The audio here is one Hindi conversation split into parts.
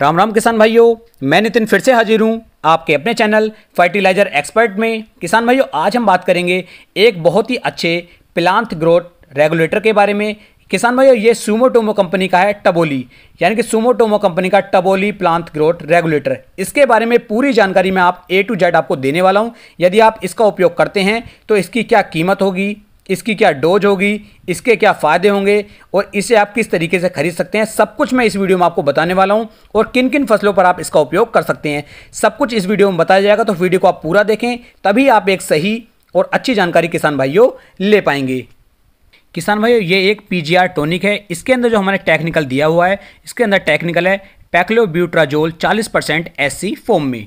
राम राम किसान भाइयों मैं नितिन फिर से हाजिर हूँ आपके अपने चैनल फर्टिलाइजर एक्सपर्ट में किसान भाइयों आज हम बात करेंगे एक बहुत ही अच्छे प्लांट ग्रोथ रेगुलेटर के बारे में किसान भाइयों ये सुमोटोमो कंपनी का है टबोली यानी कि सुमोटोमो कंपनी का टबोली प्लांट ग्रोथ रेगुलेटर इसके बारे में पूरी जानकारी मैं आप ए टू जेड आपको देने वाला हूँ यदि आप इसका उपयोग करते हैं तो इसकी क्या कीमत होगी इसकी क्या डोज होगी इसके क्या फ़ायदे होंगे और इसे आप किस तरीके से खरीद सकते हैं सब कुछ मैं इस वीडियो में आपको बताने वाला हूं और किन किन फसलों पर आप इसका उपयोग कर सकते हैं सब कुछ इस वीडियो में बताया जाएगा तो वीडियो को आप पूरा देखें तभी आप एक सही और अच्छी जानकारी किसान भाइयों ले पाएंगे किसान भाइयों ये एक पी टॉनिक है इसके अंदर जो हमारे टेक्निकल दिया हुआ है इसके अंदर टेक्निकल है ब्यूट्राजोल चालीस परसेंट एस फोम में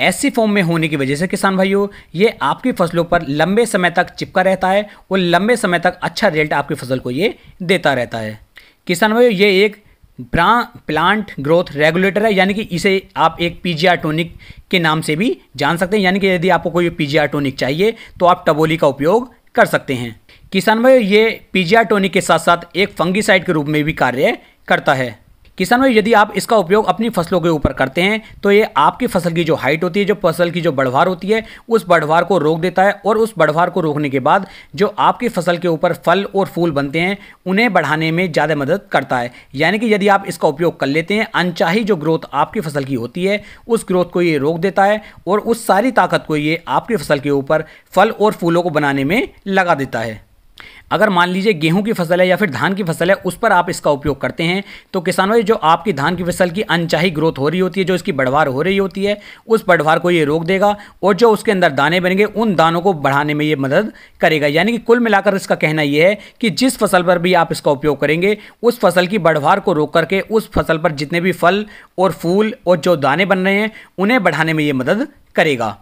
ऐसी फॉर्म में होने की वजह से किसान भाइयों ये आपकी फसलों पर लंबे समय तक चिपका रहता है और लंबे समय तक अच्छा रिजल्ट आपकी फसल को ये देता रहता है किसान भाइयों ये एक ब्रां प्लांट ग्रोथ रेगुलेटर है यानी कि इसे आप एक पीजीआर टोनिक के नाम से भी जान सकते हैं यानी कि यदि आपको कोई पीजीआर टोनिक चाहिए तो आप टबोली का उपयोग कर सकते हैं किसान भाई ये पीजीआर टोनिक के साथ साथ एक फंगीसाइड के रूप में भी कार्य करता है किसान भाई यदि आप इसका उपयोग अपनी फसलों के ऊपर करते हैं तो ये आपकी फसल की जो हाइट होती है जो फसल की जो बढ़वार होती है उस बढ़वार को रोक देता है और उस बढ़वार को रोकने के बाद जो आपकी फसल के ऊपर फल और फूल बनते हैं उन्हें बढ़ाने में ज़्यादा मदद करता है यानी कि यदि आप इसका उपयोग कर लेते हैं अनचाही जो ग्रोथ आपकी फसल की होती है उस ग्रोथ को ये रोक देता है और उस सारी ताकत को ये आपकी फसल के ऊपर फल और फूलों को बनाने में लगा देता है अगर मान लीजिए गेहूं की फसल है या फिर धान की फसल है उस पर आप इसका उपयोग करते हैं तो किसान भाई जो आपकी धान की फसल की अनचाही ग्रोथ हो रही होती है जो इसकी बढ़वार हो रही होती है उस बढ़वार को ये रोक देगा और जो उसके अंदर दाने बनेंगे उन दानों को बढ़ाने में ये मदद करेगा यानी कि कुल मिलाकर इसका कहना यह है कि जिस फसल पर भी आप इसका उपयोग करेंगे उस फसल की बढ़वार को रोक करके उस फसल पर जितने भी फल और फूल और जो दाने बन रहे हैं उन्हें बढ़ाने में ये मदद करेगा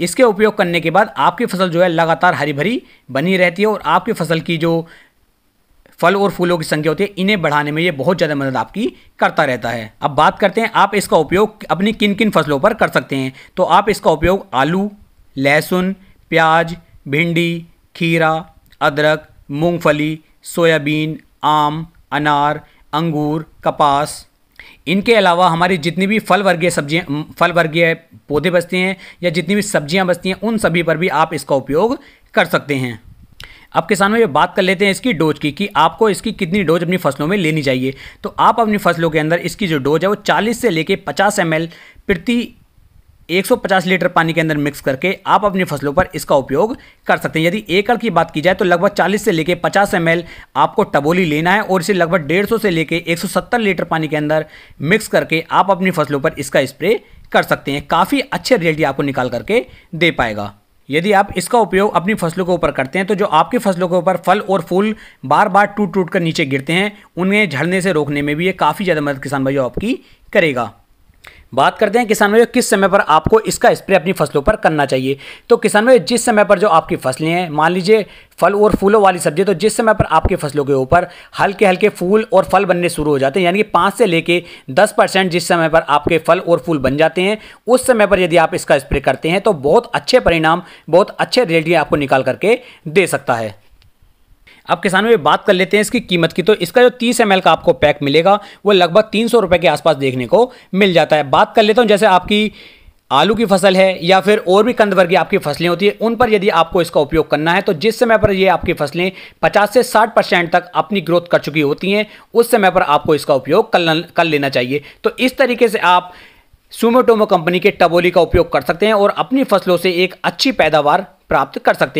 इसके उपयोग करने के बाद आपकी फसल जो है लगातार हरी भरी बनी रहती है और आपकी फसल की जो फल और फूलों की संख्या होती है इन्हें बढ़ाने में ये बहुत ज़्यादा मदद आपकी करता रहता है अब बात करते हैं आप इसका उपयोग अपनी किन किन फसलों पर कर सकते हैं तो आप इसका उपयोग आलू लहसुन प्याज भिंडी खीरा अदरक मूंगफली सोयाबीन आम अनार अंगूर कपास इनके अलावा हमारी जितनी भी फल वर्गीय सब्जियाँ फल वर्गीय पौधे बचते हैं या जितनी भी सब्जियां बचती हैं उन सभी पर भी आप इसका उपयोग कर सकते हैं अब किसानों ये बात कर लेते हैं इसकी डोज की कि आपको इसकी कितनी डोज अपनी फसलों में लेनी चाहिए तो आप अपनी फसलों के अंदर इसकी जो डोज है वो 40 से लेके 50 एम प्रति 150 लीटर पानी के अंदर मिक्स करके आप अपनी फसलों पर इसका उपयोग कर सकते हैं यदि एकड़ की बात की जाए तो लगभग 40 से लेकर 50 एम आपको टबोली लेना है और इसे लगभग 150 से लेकर 170 लीटर पानी के अंदर मिक्स करके आप अपनी फसलों पर इसका स्प्रे कर सकते हैं काफ़ी अच्छे रिजल्ट आपको निकाल करके दे पाएगा यदि आप इसका उपयोग अपनी फसलों के ऊपर करते हैं तो जो आपकी फसलों के ऊपर फल और फूल बार बार टूट टूट कर नीचे गिरते हैं उन्हें झड़ने से रोकने में भी ये काफ़ी ज़्यादा मदद किसान भाइयों आपकी करेगा बात करते हैं किसान भाई किस समय पर आपको इसका स्प्रे अपनी फसलों पर करना चाहिए तो किसान भाई जिस समय पर जो आपकी फसलें हैं मान लीजिए फल और फूलों वाली सब्जी तो जिस समय पर आपकी फसलों के ऊपर हल्के हल्के फूल और फल बनने शुरू हो जाते हैं यानी कि पाँच से लेके दस परसेंट जिस समय पर आपके फल और फूल बन जाते हैं उस समय पर यदि आप इसका स्प्रे करते हैं तो बहुत अच्छे परिणाम बहुत अच्छे रिजल्ट आपको निकाल करके दे सकता है अब किसानों में बात कर लेते हैं इसकी कीमत की तो इसका जो तीस एम का आपको पैक मिलेगा वो लगभग तीन सौ के आसपास देखने को मिल जाता है बात कर लेता हूँ जैसे आपकी आलू की फसल है या फिर और भी कंद वर्गीय आपकी फसलें होती है उन पर यदि आपको इसका उपयोग करना है तो जिस समय पर ये आपकी फसलें 50 से 60 परसेंट तक अपनी ग्रोथ कर चुकी होती हैं उस समय पर आपको इसका उपयोग कर, कर लेना चाहिए तो इस तरीके से आप सुमोटोमो कंपनी के टबोली का उपयोग कर सकते हैं और अपनी फसलों से एक अच्छी पैदावार प्राप्त कर सकते हैं